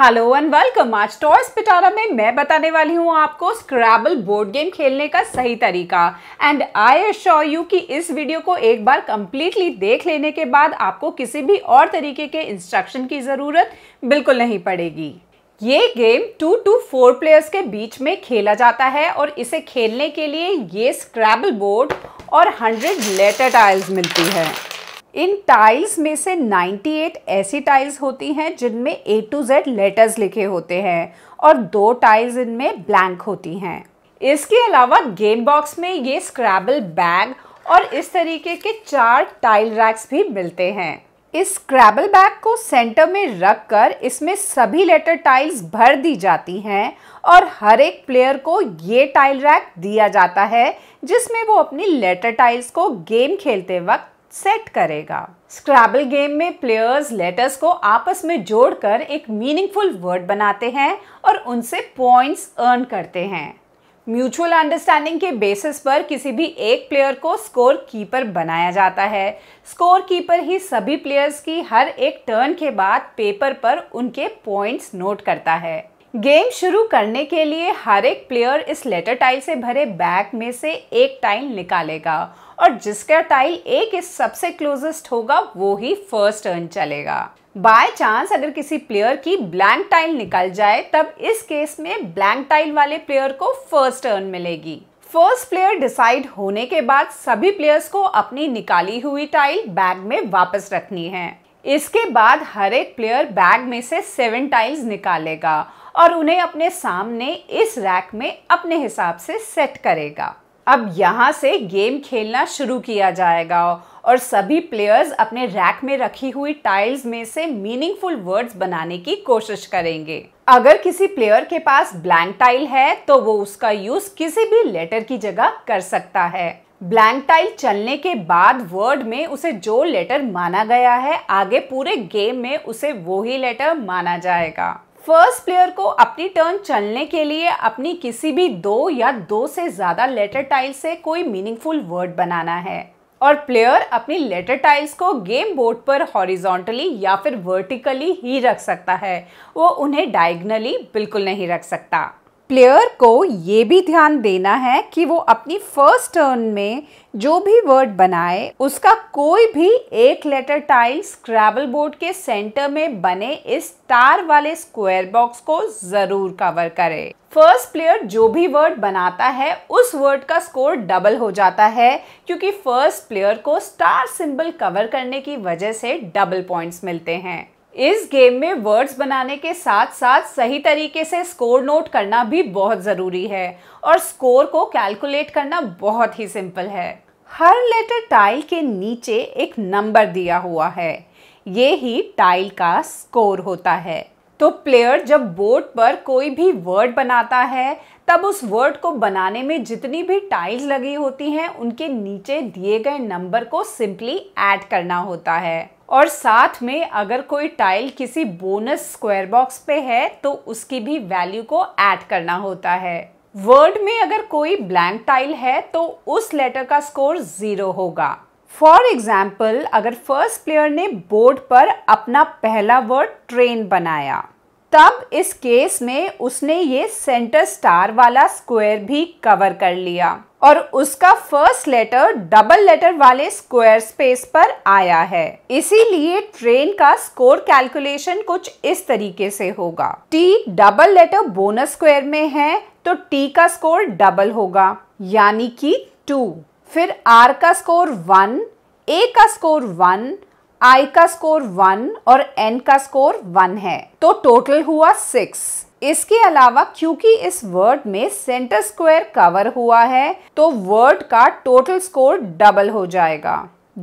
Hello and welcome आज toys Pitara में मैं बताने वाली हूँ आपको स्क्रैबल बोर्ड गेम खेलने का सही तरीका एंड आई एश्योर यू कि इस वीडियो को एक बार कम्प्लीटली देख लेने के बाद आपको किसी भी और तरीके के इंस्ट्रक्शन की ज़रूरत बिल्कुल नहीं पड़ेगी ये game two to four players के बीच में खेला जाता है और इसे खेलने के लिए ये स्क्रैबल बोर्ड और हंड्रेड लेटर टाइल्स मिलती है इन टाइल्स में से 98 ऐसी टाइल्स होती हैं जिनमें ए टू जेड लेटर्स लिखे होते हैं और दो टाइल्स इनमें ब्लैंक होती हैं इसके अलावा गेम बॉक्स में ये स्क्रैबल बैग और इस तरीके के चार टाइल रैक्स भी मिलते हैं इस स्क्रैबल बैग को सेंटर में रख कर इसमें सभी लेटर टाइल्स भर दी जाती हैं और हर एक प्लेयर को ये टाइल रैक दिया जाता है जिसमें वो अपनी लेटर टाइल्स को गेम खेलते वक्त सेट करेगा स्क्रैबल गेम में प्लेयर्स लेटर्स को आपस में जोड़कर एक मीनिंगफुल वर्ड बनाते हैं और उनसे पॉइंट्स अर्न करते हैं म्यूचुअल अंडरस्टैंडिंग के बेसिस पर किसी भी एक प्लेयर को स्कोर कीपर बनाया जाता है स्कोर कीपर ही सभी प्लेयर्स की हर एक टर्न के बाद पेपर पर उनके पॉइंट्स नोट करता है गेम शुरू करने के लिए हर एक प्लेयर इस लेटर टाइल से भरे बैग में से एक टाइल निकालेगा और जिसका टाइल ए के सबसे क्लोजेस्ट होगा वो ही फर्स्ट टर्न चलेगा बाय चांस अगर किसी प्लेयर की ब्लैंक टाइल निकल जाए तब इस केस में ब्लैंक टाइल वाले प्लेयर को फर्स्ट टर्न मिलेगी फर्स्ट प्लेयर डिसाइड होने के बाद सभी प्लेयर्स को अपनी निकाली हुई टाइल बैग में वापस रखनी है इसके बाद हर एक प्लेयर बैग में से सेवन टाइल्स निकालेगा और उन्हें अपने सामने इस रैक में अपने हिसाब से सेट करेगा अब यहाँ से गेम खेलना शुरू किया जाएगा और सभी प्लेयर्स अपने रैक में रखी हुई टाइल्स में से मीनिंगफुल वर्ड्स बनाने की कोशिश करेंगे अगर किसी प्लेयर के पास ब्लैंक टाइल है तो वो उसका यूज किसी भी लेटर की जगह कर सकता है ब्लैंक टाइल चलने के बाद वर्ड में उसे जो लेटर माना गया है आगे पूरे गेम में उसे वो ही लेटर माना जाएगा फर्स्ट प्लेयर को अपनी टर्न चलने के लिए अपनी किसी भी दो या दो से ज़्यादा लेटर टाइल से कोई मीनिंगफुल वर्ड बनाना है और प्लेयर अपनी लेटर टाइल्स को गेम बोर्ड पर हॉरिजॉन्टली या फिर वर्टिकली ही रख सकता है वो उन्हें डायगनली बिल्कुल नहीं रख सकता प्लेयर को ये भी ध्यान देना है कि वो अपनी फर्स्ट टर्न में जो भी वर्ड बनाए उसका कोई भी एक लेटर टाइल स्क्रैबल बोर्ड के सेंटर में बने इस स्टार वाले स्क्वायर बॉक्स को जरूर कवर करे फर्स्ट प्लेयर जो भी वर्ड बनाता है उस वर्ड का स्कोर डबल हो जाता है क्योंकि फर्स्ट प्लेयर को स्टार सिंबल कवर करने की वजह से डबल पॉइंट्स मिलते हैं इस गेम में वर्ड्स बनाने के साथ साथ सही तरीके से स्कोर नोट करना भी बहुत ज़रूरी है और स्कोर को कैलकुलेट करना बहुत ही सिंपल है हर लेटर टाइल के नीचे एक नंबर दिया हुआ है ये ही टाइल का स्कोर होता है तो प्लेयर जब बोर्ड पर कोई भी वर्ड बनाता है तब उस वर्ड को बनाने में जितनी भी टाइल्स लगी होती हैं उनके नीचे दिए गए नंबर को सिंपली ऐड करना होता है और साथ में अगर कोई टाइल किसी बोनस स्क्वायर बॉक्स पे है तो उसकी भी वैल्यू को ऐड करना होता है वर्ड में अगर कोई ब्लैंक टाइल है तो उस लेटर का स्कोर ज़ीरो होगा फॉर एग्जाम्पल अगर फर्स्ट प्लेयर ने बोर्ड पर अपना पहला वर्ड ट्रेन बनाया तब इस केस में उसने ये सेंटर स्टार वाला स्क्वायर भी कवर कर लिया और उसका फर्स्ट लेटर डबल लेटर वाले स्क्वायर स्पेस पर आया है इसीलिए ट्रेन का स्कोर कैलकुलेशन कुछ इस तरीके से होगा T double letter bonus square में है तो टी का स्कोर डबल होगा यानी कि टू फिर आर का स्कोर वन ए का स्कोर वन आई का स्कोर वन और एन का स्कोर वन है तो टोटल हुआ सिक्स इसके अलावा क्योंकि इस वर्ड में सेंटर स्क्वायर कवर हुआ है तो वर्ड का टोटल स्कोर डबल हो जाएगा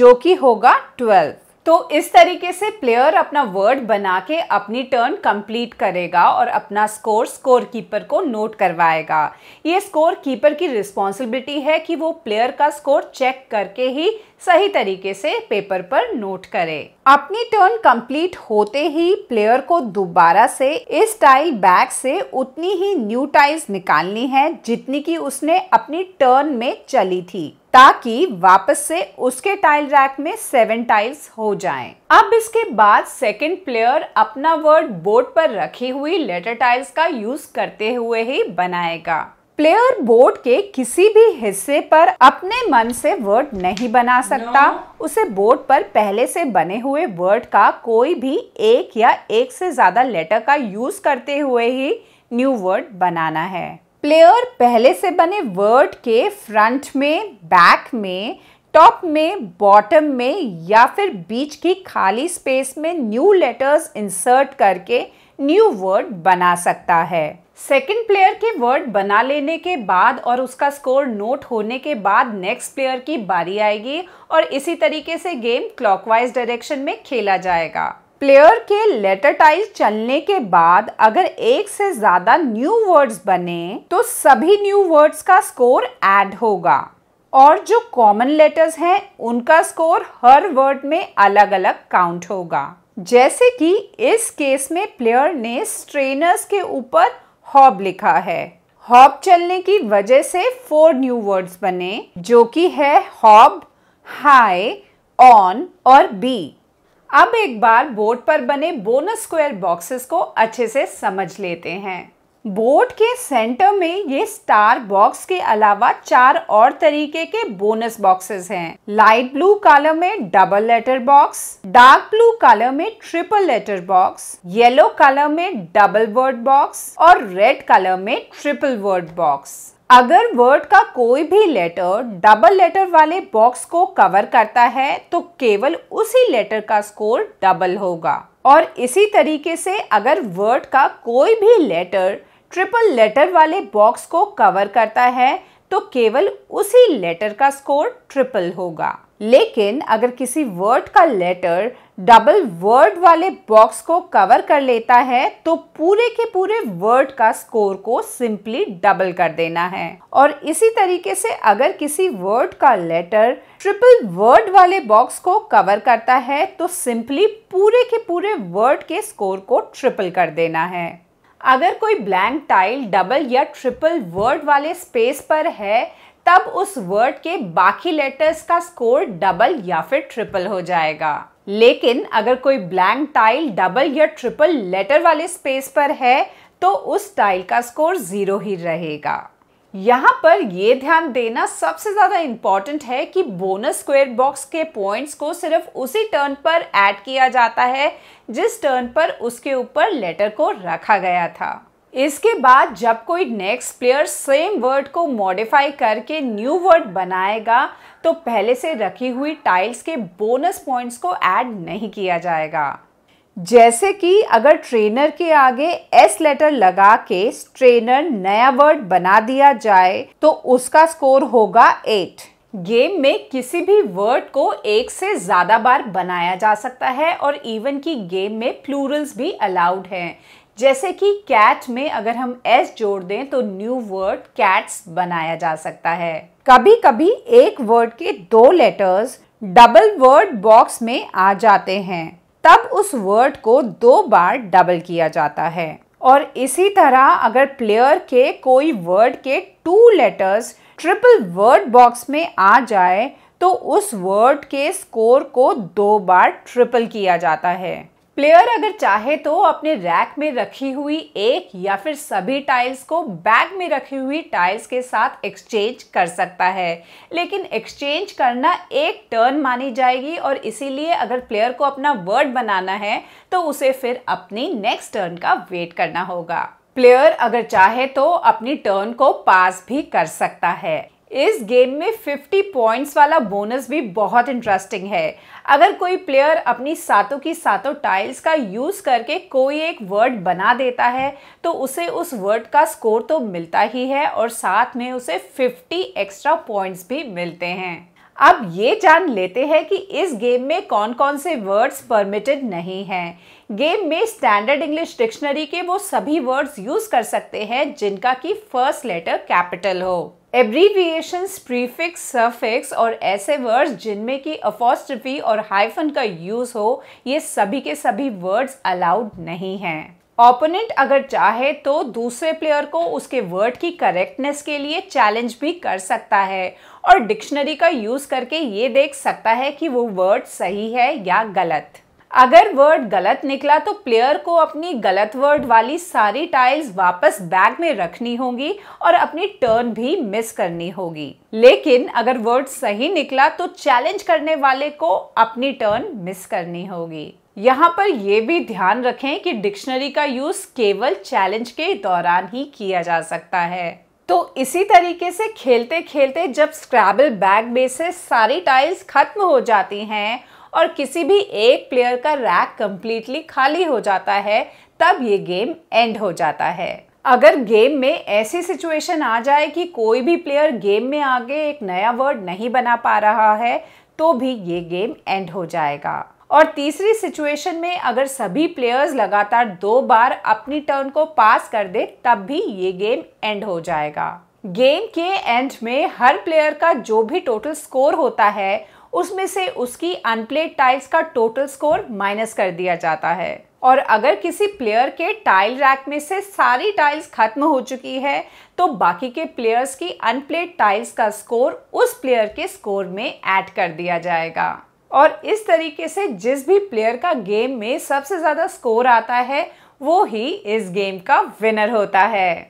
जो कि होगा ट्वेल्व तो इस तरीके से प्लेयर अपना वर्ड बना के अपनी टर्न कंप्लीट करेगा और अपना स्कोर स्कोर कीपर को नोट करवाएगा ये स्कोर कीपर की रिस्पॉन्सिबिलिटी है कि वो प्लेयर का स्कोर चेक करके ही सही तरीके से पेपर पर नोट करें अपनी टर्न कंप्लीट होते ही प्लेयर को दोबारा से इस टाइल बैग से उतनी ही न्यू टाइल्स निकालनी है जितनी की उसने अपनी टर्न में चली थी ताकि वापस से उसके टाइल रैक में सेवन टाइल्स हो जाएं। अब इसके बाद सेकंड प्लेयर अपना वर्ड बोर्ड पर रखी हुई लेटर टाइल्स का यूज करते हुए ही बनाएगा प्लेयर बोर्ड के किसी भी हिस्से पर अपने मन से वर्ड नहीं बना सकता no. उसे बोर्ड पर पहले से बने हुए वर्ड का कोई भी एक या एक से ज़्यादा लेटर का यूज़ करते हुए ही न्यू वर्ड बनाना है प्लेयर पहले से बने वर्ड के फ्रंट में बैक में टॉप में बॉटम में या फिर बीच की खाली स्पेस में न्यू लेटर्स इंसर्ट करके न्यू वर्ड बना सकता है सेकंड प्लेयर के वर्ड बना लेने के बाद और उसका स्कोर नोट होने के बाद नेक्स्ट प्लेयर की बारी आएगी और इसी तरीके से गेम क्लॉकवाइज डायरेक्शन में खेला जाएगा प्लेयर के लेटर टाइल चलने के बाद अगर एक से ज़्यादा न्यू वर्ड्स बने तो सभी न्यू वर्ड्स का स्कोर ऐड होगा और जो कॉमन लेटर्स हैं उनका स्कोर हर वर्ड में अलग अलग काउंट होगा जैसे कि इस केस में प्लेयर ने स्ट्रेनर्स के ऊपर हॉब लिखा है हॉब चलने की वजह से फोर न्यू वर्ड्स बने जो कि है हॉब हाई ऑन और बी अब एक बार बोर्ड पर बने बोनस स्क्वायर बॉक्सेस को अच्छे से समझ लेते हैं बोर्ड के सेंटर में ये स्टार बॉक्स के अलावा चार और तरीके के बोनस बॉक्सेस हैं। लाइट ब्लू कलर में double letter box dark blue colour में triple letter box yellow colour में डबल वर्ड बॉक्स और रेड कलर में ट्रिपल वर्ड बॉक्स अगर वर्ड का कोई भी लेटर डबल लेटर वाले बॉक्स को कवर करता है तो केवल उसी लेटर का स्कोर डबल होगा और इसी तरीके से अगर वर्ड का कोई भी लेटर ट्रिपल लेटर वाले बॉक्स को कवर करता है तो केवल उसी लेटर का स्कोर ट्रिपल होगा लेकिन अगर किसी वर्ड का लेटर डबल वर्ड वाले बॉक्स को कवर कर लेता है तो पूरे के पूरे वर्ड का स्कोर को सिंपली डबल कर देना है और इसी तरीके से अगर किसी वर्ड का लेटर ट्रिपल वर्ड वाले बॉक्स को कवर करता है तो सिंपली पूरे के पूरे वर्ड के स्कोर को ट्रिपल कर देना है अगर कोई ब्लैंक टाइल डबल या ट्रिपल वर्ड वाले स्पेस पर है तब उस वर्ड के बाकी लेटर्स का स्कोर डबल या फिर ट्रिपल हो जाएगा लेकिन अगर कोई ब्लैंक टाइल डबल या ट्रिपल लेटर वाले स्पेस पर है तो उस टाइल का स्कोर ज़ीरो ही रहेगा यहाँ पर ये ध्यान देना सबसे ज़्यादा इम्पॉर्टेंट है कि बोनस स्क्वायर बॉक्स के पॉइंट्स को सिर्फ उसी टर्न पर ऐड किया जाता है जिस टर्न पर उसके ऊपर लेटर को रखा गया था इसके बाद जब कोई नेक्स्ट प्लेयर सेम वर्ड को मॉडिफाई करके न्यू वर्ड बनाएगा तो पहले से रखी हुई टाइल्स के बोनस पॉइंट्स को ऐड नहीं किया जाएगा जैसे कि अगर ट्रेनर के आगे एस लेटर लगा के ट्रेनर नया वर्ड बना दिया जाए तो उसका स्कोर होगा एट गेम में किसी भी वर्ड को एक से ज़्यादा बार बनाया जा सकता है और इवन की गेम में प्लूरल्स भी अलाउड हैं जैसे कि कैट में अगर हम एस जोड़ दें तो न्यू वर्ड कैट्स बनाया जा सकता है कभी कभी एक वर्ड के दो लेटर्स डबल वर्ड बॉक्स में आ जाते हैं तब उस वर्ड को दो बार डबल किया जाता है और इसी तरह अगर प्लेयर के कोई वर्ड के two letters triple word box में आ जाए तो उस वर्ड के स्कोर को दो बार ट्रिपल किया जाता है प्लेयर अगर चाहे तो अपने रैक में रखी हुई एक या फिर सभी टाइल्स को बैग में रखी हुई टाइल्स के साथ एक्सचेंज कर सकता है लेकिन एक्सचेंज करना एक टर्न मानी जाएगी और इसीलिए अगर प्लेयर को अपना वर्ड बनाना है तो उसे फिर अपनी नेक्स्ट टर्न का वेट करना होगा प्लेयर अगर चाहे तो अपनी टर्न को पास भी कर सकता है इस गेम में 50 पॉइंट्स वाला बोनस भी बहुत इंटरेस्टिंग है अगर कोई प्लेयर अपनी सातों की सातों टाइल्स का यूज़ करके कोई एक वर्ड बना देता है तो उसे उस वर्ड का स्कोर तो मिलता ही है और साथ में उसे 50 एक्स्ट्रा पॉइंट्स भी मिलते हैं अब ये जान लेते हैं कि इस गेम में कौन कौन से वर्ड्स परमिटेड नहीं हैं गेम में स्टैंडर्ड इंग्लिश डिक्शनरी के वो सभी वर्ड्स यूज़ कर सकते हैं जिनका कि फर्स्ट लेटर कैपिटल हो एब्रीविएशंस प्रीफिक्स सफिक्स और ऐसे वर्ड्स जिनमें की अफोस्ट्रफी और हाइफन का यूज़ हो ये सभी के सभी वर्ड्स अलाउड नहीं हैं ऑपोनेंट अगर चाहे तो दूसरे प्लेयर को उसके वर्ड की करेक्टनेस के लिए चैलेंज भी कर सकता है और डिक्शनरी का यूज़ करके ये देख सकता है कि वो वर्ड सही है या गलत अगर वर्ड गलत निकला तो प्लेयर को अपनी गलत वर्ड वाली सारी टाइल्स वापस बैग में रखनी होगी और अपनी टर्न भी मिस करनी होगी लेकिन अगर वर्ड सही निकला तो चैलेंज करने वाले को अपनी टर्न मिस करनी होगी यहाँ पर यह भी ध्यान रखें कि डिक्शनरी का यूज केवल चैलेंज के दौरान ही किया जा सकता है तो इसी तरीके से खेलते खेलते जब स्क्रैबल बैग में से सारी टाइल्स खत्म हो जाती हैं और किसी भी एक प्लेयर का रैक कम्प्लीटली खाली हो जाता है तब ये गेम एंड हो जाता है अगर गेम में ऐसी सिचुएशन आ जाए कि कोई भी प्लेयर गेम में आगे एक नया वर्ड नहीं बना पा रहा है तो भी ये गेम एंड हो जाएगा और तीसरी सिचुएशन में अगर सभी प्लेयर्स लगातार दो बार अपनी टर्न को पास कर दे तब भी ये गेम एंड हो जाएगा गेम के एंड में हर प्लेयर का जो भी टोटल स्कोर होता है उसमें से उसकी अनप्लेड टाइल्स का टोटल स्कोर माइनस कर दिया जाता है और अगर किसी प्लेयर के टाइल रैक में से सारी टाइल्स खत्म हो चुकी है तो बाकी के प्लेयर्स की अनप्लेड टाइल्स का स्कोर उस प्लेयर के स्कोर में ऐड कर दिया जाएगा और इस तरीके से जिस भी प्लेयर का गेम में सबसे ज़्यादा स्कोर आता है वो ही इस गेम का विनर होता है